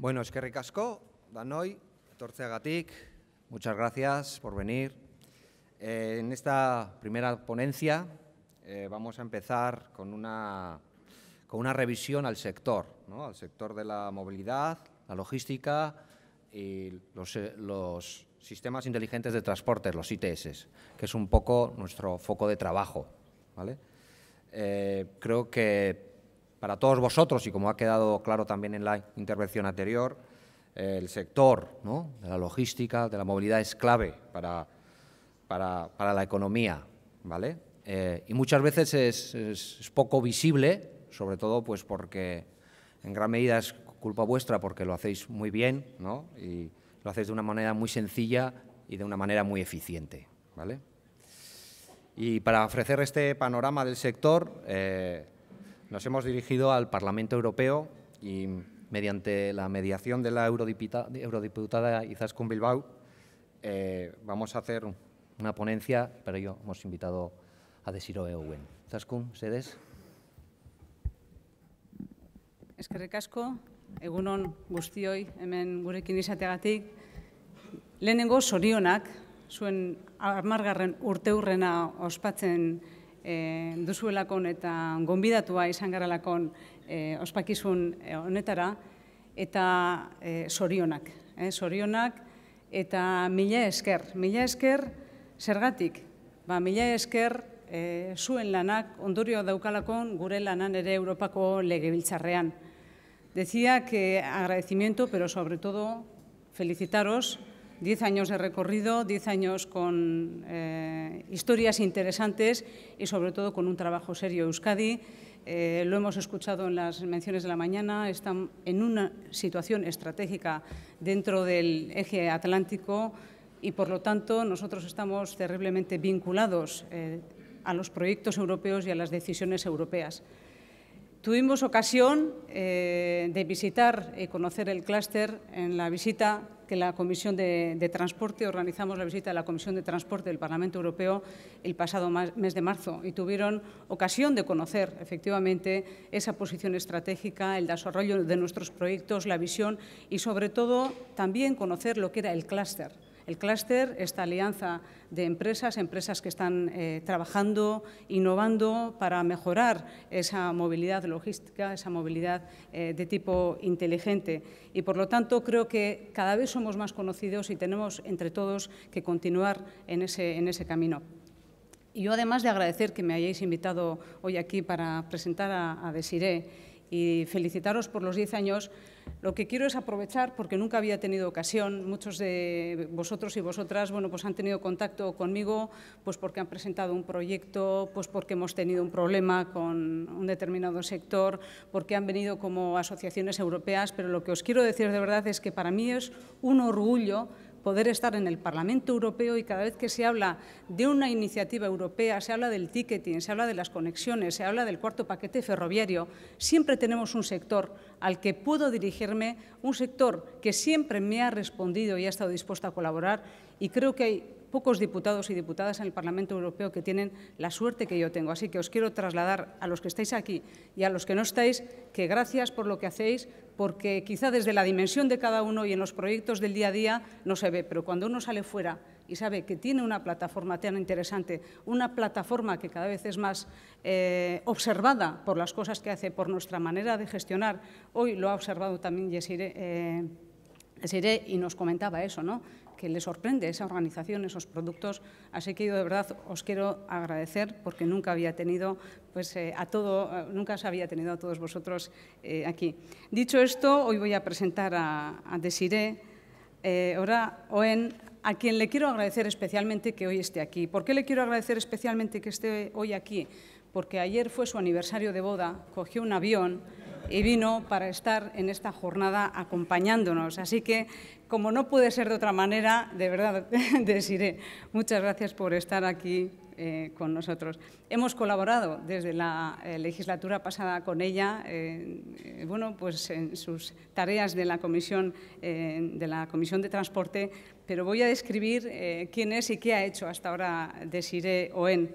Bueno, Ricasco, Danoy, Torce Torceagatic, muchas gracias por venir. Eh, en esta primera ponencia eh, vamos a empezar con una, con una revisión al sector, ¿no? al sector de la movilidad, la logística y los, eh, sistemas inteligentes de transporte, los ITS, que es un poco nuestro foco de trabajo. creo que para todos vosotros y como ha quedado claro también en la intervención anterior, el sector de la logística, de la movilidad es clave para, para, para la economía, ¿vale? Eh, y muchas veces es, poco visible, sobre todo pues porque en gran medida es culpa vuestra porque lo hacéis muy bien, ¿no? Y lo hacéis de una manera muy sencilla y de una manera muy eficiente, ¿vale? Y para ofrecer este panorama del sector, eh, nos hemos dirigido al Parlamento Europeo y mediante la mediación de la eurodiputada, eurodiputada Izaskun Bilbao eh, vamos a hacer una ponencia, pero yo hemos invitado a Desiro Eowen. Izaskun, sedes. Eskerrik asko, egunon guztioi hemen gurekin izateagatik. Lehenengo sorionak, zuen armargarren urteurrena ospatzen Eh, duzuelakon eta gonbidatua izan eh, ospakizun eh, honetara, eta sorionak, sorionak, eta mila esker, mila esker zergatik, ba mila esker zuen lanak ondorio daukalakon gure lanan ere Europako lege biltzarrean. Dezia que agradecimiento, pero sobre todo felicitaros, Diez años de recorrido, diez años con eh, historias interesantes y sobre todo con un trabajo serio. Euskadi, eh, lo hemos escuchado en las menciones de la mañana, están en una situación estratégica dentro del eje atlántico y por lo tanto nosotros estamos terriblemente vinculados eh, a los proyectos europeos y a las decisiones europeas. Tuvimos ocasión de visitar y conocer el clúster en la visita que la Comisión de, Transporte, organizamos la visita de la Comisión de Transporte del Parlamento Europeo el pasado mes de marzo y tuvieron ocasión de conocer efectivamente esa posición estratégica, el desarrollo de nuestros proyectos, la visión y sobre todo también conocer lo que era el clúster el clúster, esta alianza de empresas, empresas que están eh, trabajando, innovando para mejorar esa movilidad logística, esa movilidad eh, de tipo inteligente. Y por lo tanto creo que cada vez somos más conocidos y tenemos entre todos que continuar en ese, camino. Y yo además de agradecer que me hayáis invitado hoy aquí para presentar a, a y felicitaros por los 10 años, lo que quiero es aprovechar, porque nunca había tenido ocasión, muchos de vosotros y vosotras bueno, pues han tenido contacto conmigo pues porque han presentado un proyecto, pues porque hemos tenido un problema con un determinado sector, porque han venido como asociaciones europeas, pero lo que os quiero decir de verdad es que para mí es un orgullo poder estar en el Parlamento Europeo y cada vez que se habla de una iniciativa europea, se habla del ticketing, se habla de las conexiones, se habla del cuarto paquete ferroviario, siempre tenemos un sector al que puedo dirigirme, un sector que siempre me ha respondido y ha estado dispuesto a colaborar y creo que hay pocos diputados y diputadas en el Parlamento Europeo que tienen la suerte que yo tengo. Así que os quiero trasladar a los que estáis aquí y a los que no estáis que gracias por lo que hacéis, porque quizá desde la dimensión de cada uno y en los proyectos del día a día no se ve, pero cuando uno sale fuera y sabe que tiene una plataforma tan interesante, una plataforma que cada vez es más eh, observada por las cosas que hace, por nuestra manera de gestionar, hoy lo ha observado también Yesire. Eh, y nos comentaba eso, ¿no? que le sorprende esa organización, esos productos. Así que yo de verdad os quiero agradecer porque nunca había tenido pues, eh, a todo, eh, nunca os había tenido a todos vosotros eh, aquí. Dicho esto, hoy voy a presentar a, a Desiree, ahora a quien le quiero agradecer especialmente que hoy esté aquí. ¿Por qué le quiero agradecer especialmente que esté hoy aquí? Porque ayer fue su aniversario de boda, cogió un avión y vino para estar en esta jornada acompañándonos. Así que, como no puede ser de otra manera, de verdad, desiré. Muchas gracias por estar aquí eh, con nosotros. Hemos colaborado desde la eh, legislatura pasada con ella, eh, bueno, pues en sus tareas de la Comisión, de, la comisión de Transporte, pero voy a describir quién es y qué ha hecho hasta ahora desiré Oen.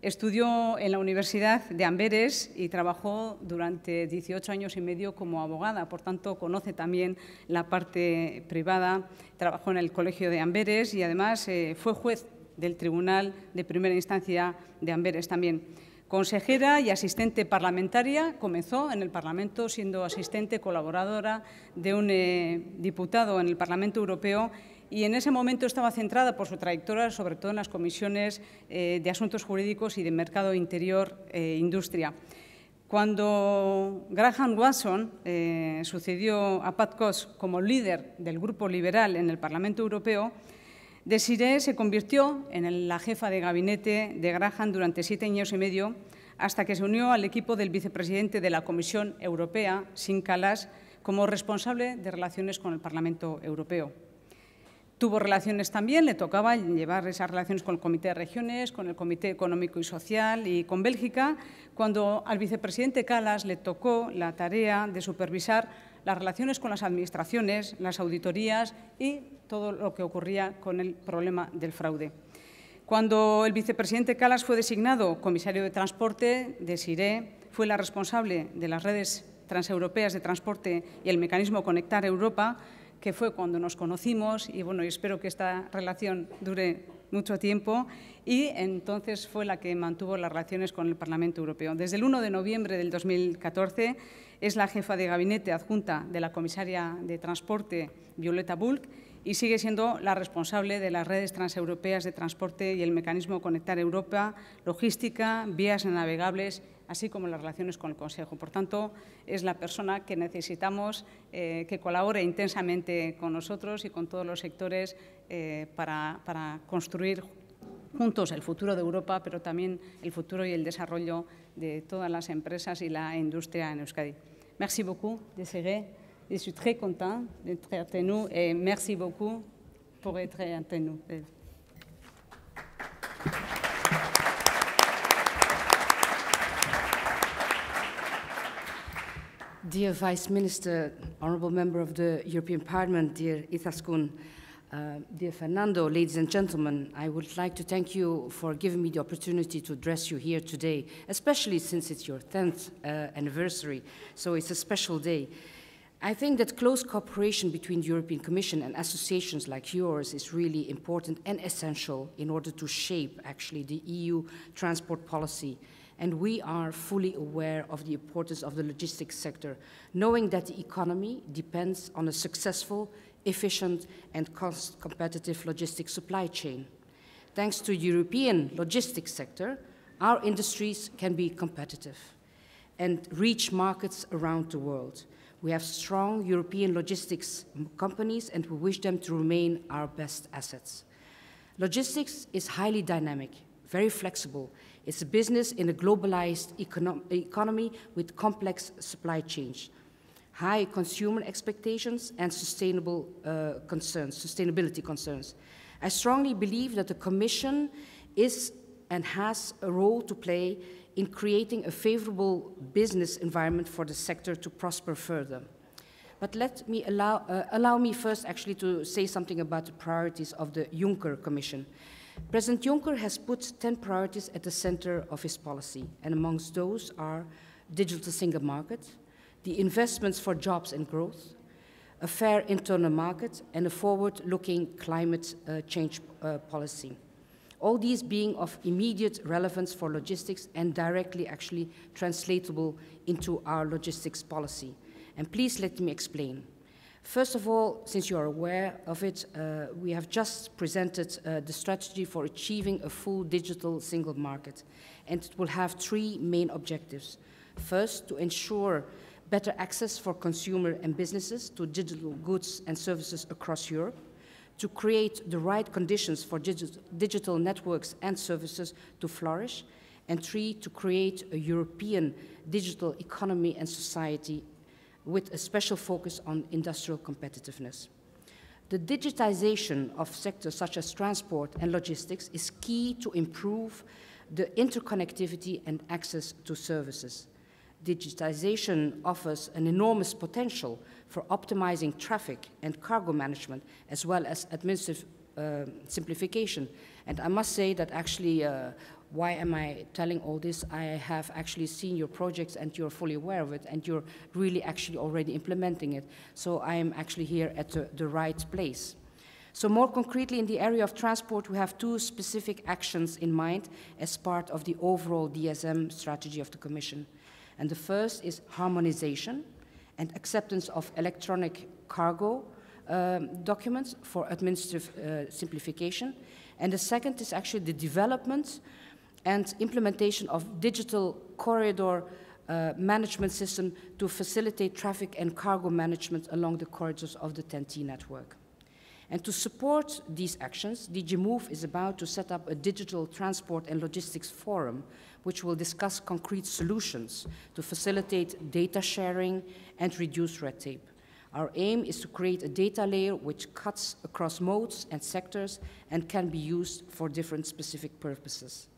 Estudió en la Universidad de Amberes y trabajó durante 18 años y medio como abogada, por tanto conoce también la parte privada, trabajó en el Colegio de Amberes y además eh, fue juez del Tribunal de Primera Instancia de Amberes también. Consejera y asistente parlamentaria, comenzó en el Parlamento siendo asistente colaboradora de un eh, diputado en el Parlamento Europeo y en ese momento estaba centrada por su trayectoria sobre todo en las comisiones eh, de asuntos jurídicos y de mercado interior e industria. Cuando Graham Watson eh, sucedió a Pat Cox como líder del grupo liberal en el Parlamento Europeo, Desiré se convirtió en la jefa de gabinete de Graham durante siete años y medio, hasta que se unió al equipo del vicepresidente de la Comisión Europea, Sin Calas, como responsable de relaciones con el Parlamento Europeo. Tuvo relaciones también, le tocaba llevar esas relaciones con el Comité de Regiones, con el Comité Económico y Social y con Bélgica, cuando al vicepresidente Calas le tocó la tarea de supervisar las relaciones con las administraciones, las auditorías y todo lo que ocurría con el problema del fraude. Cuando el vicepresidente Calas fue designado comisario de transporte de SIRE, fue la responsable de las redes transeuropeas de transporte y el mecanismo Conectar Europa, que fue cuando nos conocimos y bueno, espero que esta relación dure mucho tiempo y entonces fue la que mantuvo las relaciones con el Parlamento Europeo. Desde el 1 de noviembre del 2014 es la jefa de gabinete adjunta de la comisaria de Transporte, Violeta Bulc, y sigue siendo la responsable de las redes transeuropeas de transporte y el mecanismo Conectar Europa, logística, vías navegables así como las relaciones con el Consejo. Por tanto, es la persona que necesitamos eh, que colabore intensamente con nosotros y con todos los sectores eh, para, construir juntos el futuro de Europa, pero también el futuro y el desarrollo de todas las empresas y la industria en Euskadi. Merci beaucoup, Je suis très content d'être nous merci beaucoup pour être Dear Vice Minister, Honourable Member of the European Parliament, dear Ithaskun, uh, dear Fernando, ladies and gentlemen, I would like to thank you for giving me the opportunity to address you here today, especially since it's your 10th uh, anniversary, so it's a special day. I think that close cooperation between the European Commission and associations like yours is really important and essential in order to shape, actually, the EU transport policy and we are fully aware of the importance of the logistics sector, knowing that the economy depends on a successful, efficient, and cost-competitive logistics supply chain. Thanks to the European logistics sector, our industries can be competitive and reach markets around the world. We have strong European logistics companies and we wish them to remain our best assets. Logistics is highly dynamic very flexible. It's a business in a globalized econo economy with complex supply chains, high consumer expectations, and sustainable uh, concerns, sustainability concerns. I strongly believe that the Commission is and has a role to play in creating a favorable business environment for the sector to prosper further. But let me allow, uh, allow me first actually to say something about the priorities of the Juncker Commission. President Juncker has put 10 priorities at the center of his policy, and amongst those are digital single market, the investments for jobs and growth, a fair internal market, and a forward-looking climate uh, change uh, policy. All these being of immediate relevance for logistics and directly actually translatable into our logistics policy. And please let me explain. First of all, since you are aware of it, uh, we have just presented uh, the strategy for achieving a full digital single market, and it will have three main objectives. First, to ensure better access for consumer and businesses to digital goods and services across Europe, to create the right conditions for digi digital networks and services to flourish, and three, to create a European digital economy and society with a special focus on industrial competitiveness. The digitization of sectors such as transport and logistics is key to improve the interconnectivity and access to services. Digitization offers an enormous potential for optimizing traffic and cargo management as well as administrative uh, simplification. And I must say that actually uh, why am I telling all this? I have actually seen your projects and you're fully aware of it and you're really actually already implementing it. So I am actually here at the, the right place. So more concretely, in the area of transport, we have two specific actions in mind as part of the overall DSM strategy of the Commission. And the first is harmonization and acceptance of electronic cargo um, documents for administrative uh, simplification. And the second is actually the development and implementation of digital corridor uh, management system to facilitate traffic and cargo management along the corridors of the TEN-T network. And to support these actions, DG Move is about to set up a digital transport and logistics forum, which will discuss concrete solutions to facilitate data sharing and reduce red tape. Our aim is to create a data layer which cuts across modes and sectors and can be used for different specific purposes.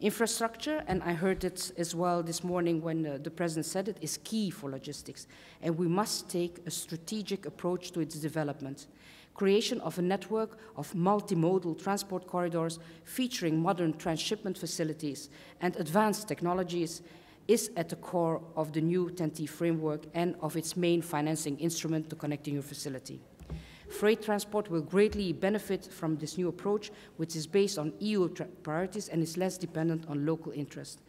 Infrastructure, and I heard it as well this morning when uh, the President said it, is key for logistics, and we must take a strategic approach to its development. Creation of a network of multimodal transport corridors featuring modern transshipment facilities and advanced technologies is at the core of the new TEN-T framework and of its main financing instrument, the Connecting Your Facility. Freight transport will greatly benefit from this new approach, which is based on EU priorities and is less dependent on local interest.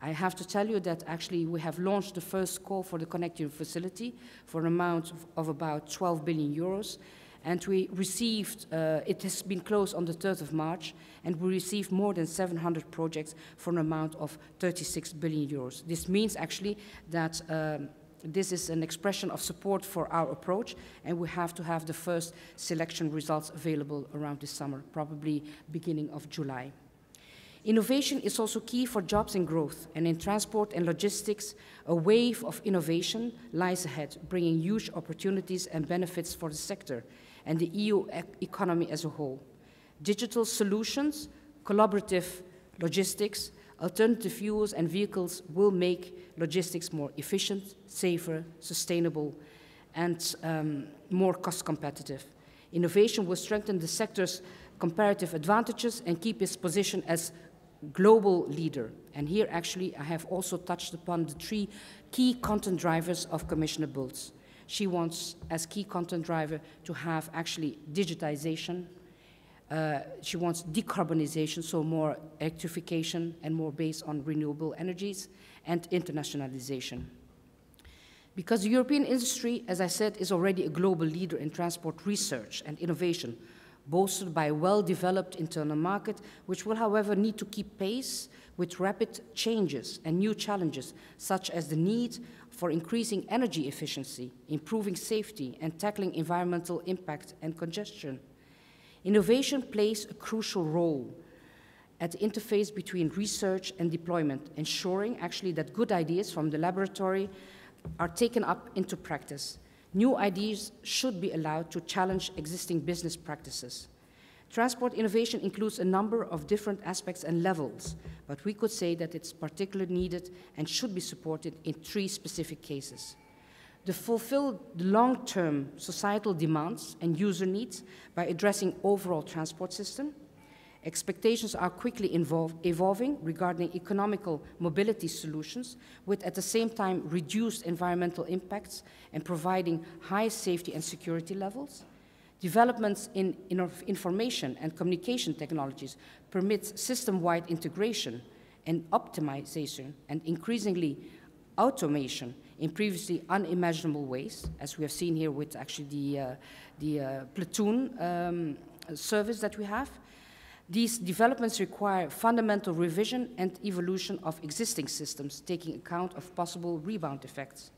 I have to tell you that actually we have launched the first call for the connecting facility for an amount of, of about 12 billion euros. And we received, uh, it has been closed on the 3rd of March, and we received more than 700 projects for an amount of 36 billion euros. This means actually that um, this is an expression of support for our approach, and we have to have the first selection results available around this summer, probably beginning of July. Innovation is also key for jobs and growth, and in transport and logistics, a wave of innovation lies ahead, bringing huge opportunities and benefits for the sector and the EU economy as a whole. Digital solutions, collaborative logistics, Alternative fuels and vehicles will make logistics more efficient, safer, sustainable, and um, more cost competitive. Innovation will strengthen the sector's comparative advantages and keep its position as global leader. And here, actually, I have also touched upon the three key content drivers of Commissioner Bulls. She wants, as key content driver, to have actually digitization, uh, she wants decarbonization, so more electrification and more based on renewable energies and internationalization. Because the European industry, as I said, is already a global leader in transport research and innovation, bolstered by a well-developed internal market, which will, however, need to keep pace with rapid changes and new challenges, such as the need for increasing energy efficiency, improving safety, and tackling environmental impact and congestion. Innovation plays a crucial role at the interface between research and deployment, ensuring actually that good ideas from the laboratory are taken up into practice. New ideas should be allowed to challenge existing business practices. Transport innovation includes a number of different aspects and levels, but we could say that it's particularly needed and should be supported in three specific cases to fulfill the long-term societal demands and user needs by addressing overall transport system. Expectations are quickly evolving regarding economical mobility solutions with at the same time reduced environmental impacts and providing high safety and security levels. Developments in information and communication technologies permits system-wide integration and optimization and increasingly automation in previously unimaginable ways, as we have seen here with actually the, uh, the uh, platoon um, service that we have. These developments require fundamental revision and evolution of existing systems, taking account of possible rebound effects.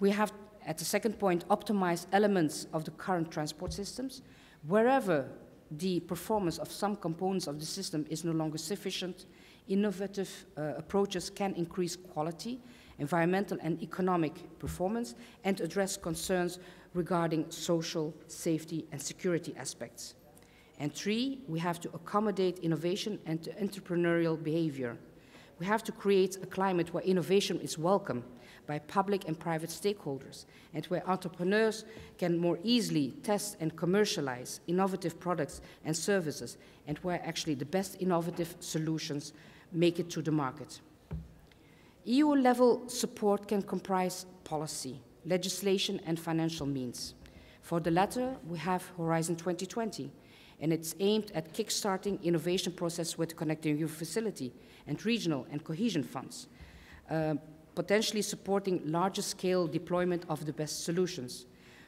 We have, at the second point, optimized elements of the current transport systems. Wherever the performance of some components of the system is no longer sufficient, innovative uh, approaches can increase quality environmental and economic performance, and address concerns regarding social, safety, and security aspects. And three, we have to accommodate innovation and entrepreneurial behavior. We have to create a climate where innovation is welcome by public and private stakeholders and where entrepreneurs can more easily test and commercialize innovative products and services and where actually the best innovative solutions make it to the market. EU-level support can comprise policy, legislation and financial means. For the latter, we have Horizon 2020, and it's aimed at kickstarting innovation process with Connecting Europe Facility and regional and cohesion funds, uh, potentially supporting larger scale deployment of the best solutions.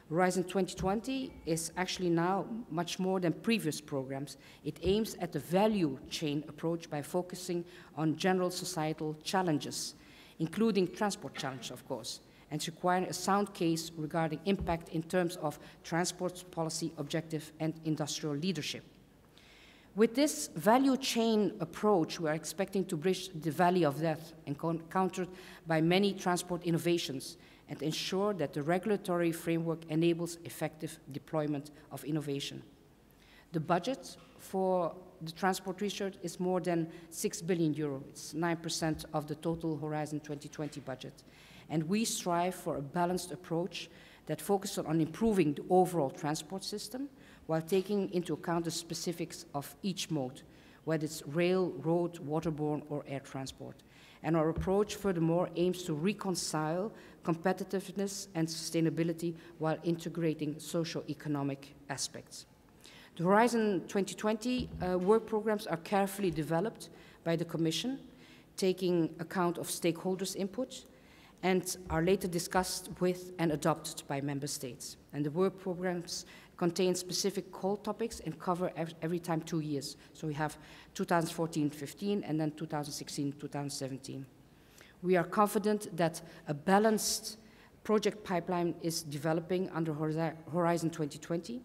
Horizon 2020 is actually now much more than previous programs. It aims at the value chain approach by focusing on general societal challenges including transport challenge, of course, and requiring a sound case regarding impact in terms of transport policy objective and industrial leadership. With this value chain approach, we are expecting to bridge the valley of death encountered by many transport innovations and ensure that the regulatory framework enables effective deployment of innovation. The budget for the transport research is more than 6 billion euro. It's 9% of the total Horizon 2020 budget. And we strive for a balanced approach that focuses on improving the overall transport system while taking into account the specifics of each mode, whether it's rail, road, waterborne, or air transport. And our approach, furthermore, aims to reconcile competitiveness and sustainability while integrating socio-economic aspects. The Horizon 2020 uh, work programs are carefully developed by the Commission, taking account of stakeholders' input, and are later discussed with and adopted by member states. And the work programs contain specific call topics and cover every time two years. So we have 2014-15 and then 2016-2017. We are confident that a balanced project pipeline is developing under Horizon 2020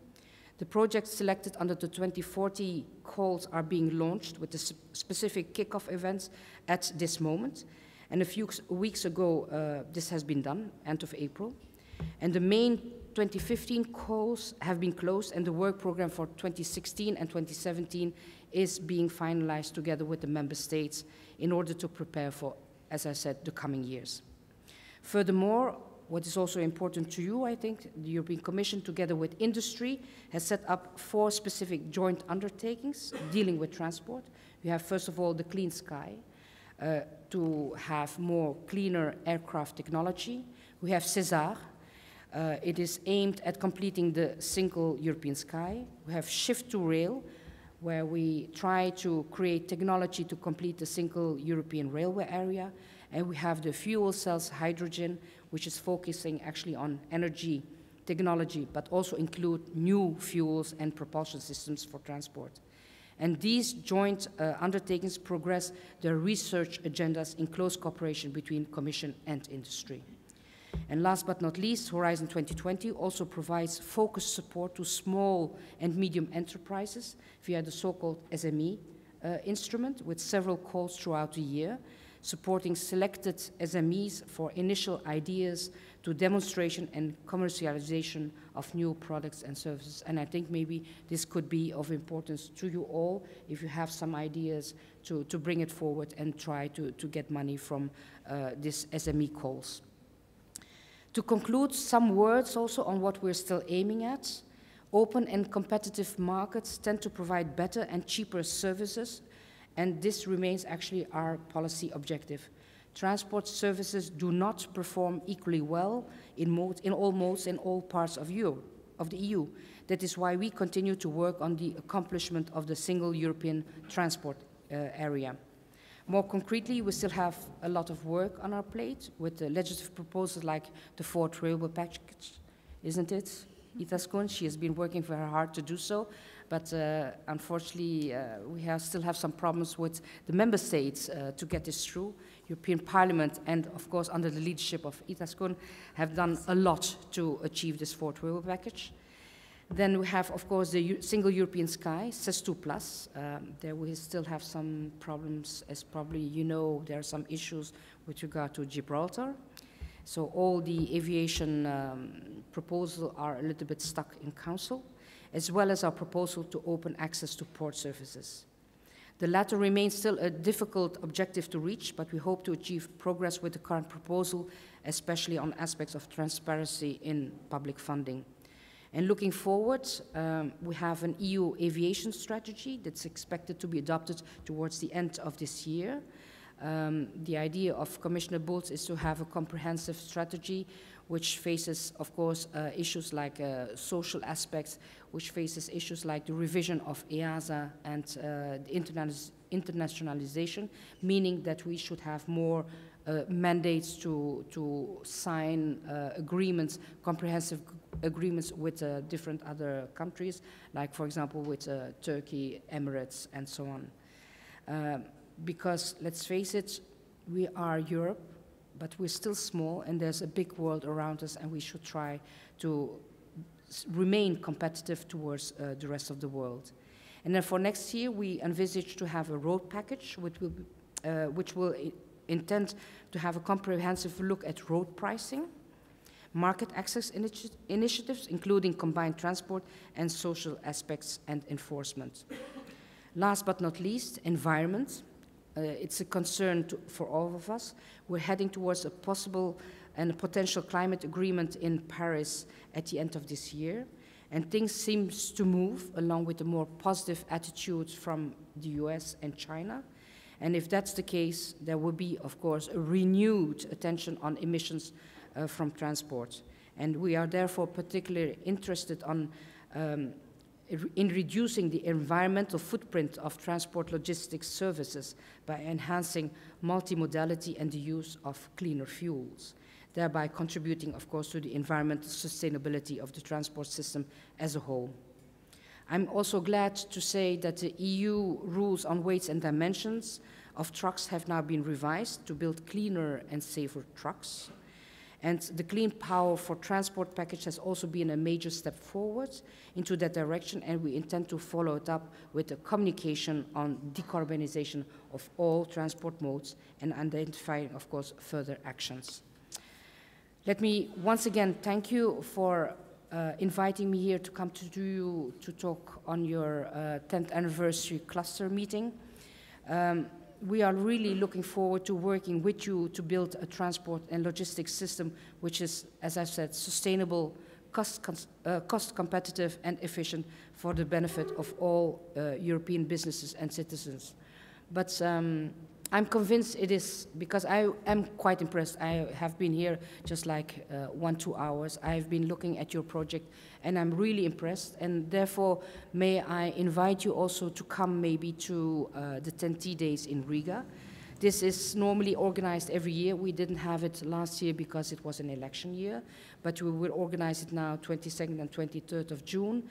the projects selected under the 2040 calls are being launched with the specific kickoff events at this moment. And a few weeks ago, uh, this has been done, end of April. And the main 2015 calls have been closed, and the work program for 2016 and 2017 is being finalized together with the member states in order to prepare for, as I said, the coming years. Furthermore, what is also important to you, I think, the European Commission, together with industry, has set up four specific joint undertakings dealing with transport. We have, first of all, the Clean Sky, uh, to have more cleaner aircraft technology. We have CESAR. Uh, it is aimed at completing the single European sky. We have Shift to Rail, where we try to create technology to complete the single European railway area. And we have the fuel cells hydrogen, which is focusing actually on energy technology, but also include new fuels and propulsion systems for transport. And these joint uh, undertakings progress their research agendas in close cooperation between Commission and industry. And last but not least, Horizon 2020 also provides focused support to small and medium enterprises via the so-called SME uh, instrument with several calls throughout the year supporting selected SMEs for initial ideas to demonstration and commercialization of new products and services. And I think maybe this could be of importance to you all if you have some ideas to, to bring it forward and try to, to get money from uh, this SME calls. To conclude, some words also on what we're still aiming at. Open and competitive markets tend to provide better and cheaper services and this remains actually our policy objective. Transport services do not perform equally well in, mode, in all modes in all parts of, Europe, of the EU. That is why we continue to work on the accomplishment of the single European transport uh, area. More concretely, we still have a lot of work on our plate with the legislative proposals like the fourth railway package, isn't it? Ita Skun, she has been working very hard to do so but uh, unfortunately uh, we have still have some problems with the member states uh, to get this through. European Parliament and of course under the leadership of Itascun have done a lot to achieve this fourth package. Then we have, of course, the U single European sky, CES2+. Plus. Um, there we still have some problems, as probably you know, there are some issues with regard to Gibraltar. So all the aviation um, proposals are a little bit stuck in council as well as our proposal to open access to port services. The latter remains still a difficult objective to reach, but we hope to achieve progress with the current proposal, especially on aspects of transparency in public funding. And looking forward, um, we have an EU aviation strategy that's expected to be adopted towards the end of this year. Um, the idea of Commissioner Bulc is to have a comprehensive strategy which faces, of course, uh, issues like uh, social aspects, which faces issues like the revision of EASA and uh, the internationalization, meaning that we should have more uh, mandates to, to sign uh, agreements, comprehensive agreements with uh, different other countries, like, for example, with uh, Turkey, Emirates, and so on. Um, because let's face it, we are Europe, but we're still small and there's a big world around us and we should try to remain competitive towards uh, the rest of the world. And then for next year, we envisage to have a road package which will, uh, which will intend to have a comprehensive look at road pricing, market access initi initiatives, including combined transport and social aspects and enforcement. Last but not least, environment. Uh, it's a concern to, for all of us. We're heading towards a possible and a potential climate agreement in Paris at the end of this year. And things seem to move along with a more positive attitude from the US and China. And if that's the case, there will be, of course, a renewed attention on emissions uh, from transport. And we are therefore particularly interested on um, in reducing the environmental footprint of transport logistics services by enhancing multimodality and the use of cleaner fuels, thereby contributing, of course, to the environmental sustainability of the transport system as a whole. I'm also glad to say that the EU rules on weights and dimensions of trucks have now been revised to build cleaner and safer trucks. And the Clean Power for Transport package has also been a major step forward into that direction, and we intend to follow it up with a communication on decarbonization of all transport modes and identifying, of course, further actions. Let me once again thank you for uh, inviting me here to come to you to talk on your uh, 10th anniversary cluster meeting. Um, we are really looking forward to working with you to build a transport and logistics system which is, as I said, sustainable, cost, uh, cost competitive and efficient for the benefit of all uh, European businesses and citizens. But um, I'm convinced it is because I am quite impressed. I have been here just like uh, one, two hours. I've been looking at your project and I'm really impressed. And therefore, may I invite you also to come maybe to uh, the 10T days in Riga. This is normally organized every year. We didn't have it last year because it was an election year, but we will organize it now 22nd and 23rd of June.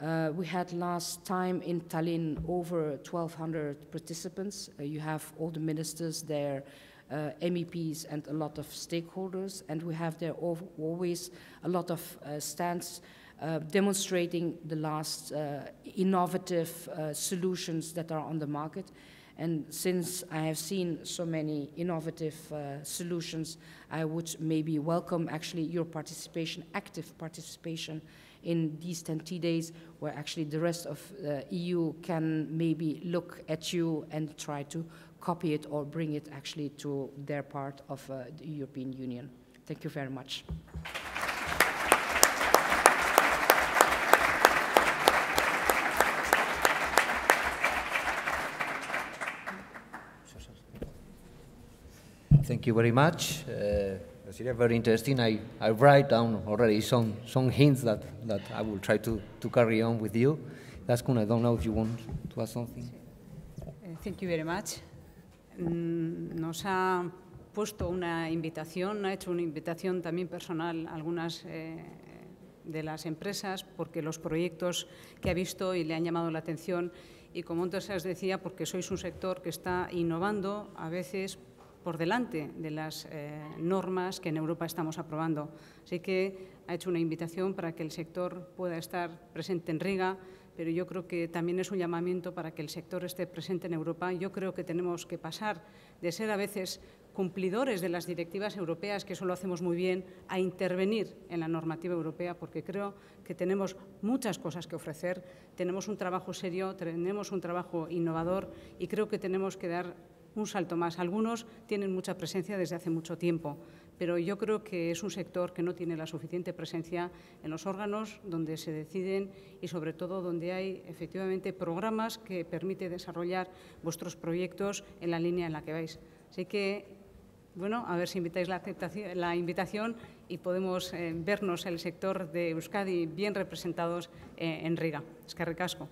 Uh, we had last time in Tallinn over 1,200 participants. Uh, you have all the ministers there, uh, MEPs and a lot of stakeholders, and we have there always a lot of uh, stands uh, demonstrating the last uh, innovative solutions that are on the market. And since I have seen so many innovative uh, solutions, I would maybe welcome actually your participation, active participation in these 10 days where actually the rest of the uh, EU can maybe look at you and try to copy it or bring it actually to their part of uh, the European Union. Thank you very much. Thank you very much. Uh, Sería it is very interesting. I, I write down already some, some hints that, that I will try to, to carry on with you. That's good. I don't know if you want to ask something. Eh, thank you very much. Mm, nos ha puesto una invitación, ha hecho una invitación también personal a algunas eh, de las empresas porque los proyectos que ha visto y le han llamado la atención y como antes os decía, porque sois un sector que está innovando a veces por delante de las eh, normas que en Europa estamos aprobando. Así que ha hecho una invitación para que el sector pueda estar presente en Riga, pero yo creo que también es un llamamiento para que el sector esté presente en Europa. Yo creo que tenemos que pasar de ser a veces cumplidores de las directivas europeas, que eso lo hacemos muy bien, a intervenir en la normativa europea, porque creo que tenemos muchas cosas que ofrecer, tenemos un trabajo serio, tenemos un trabajo innovador y creo que tenemos que dar un salto más. Algunos tienen mucha presencia desde hace mucho tiempo, pero yo creo que es un sector que no tiene la suficiente presencia en los órganos donde se deciden y sobre todo donde hay efectivamente programas que permite desarrollar vuestros proyectos en la línea en la que vais. Así que, bueno, a ver si invitáis la, invitación y podemos eh, vernos el sector de Euskadi bien representados eh, en Riga. Es que recasco.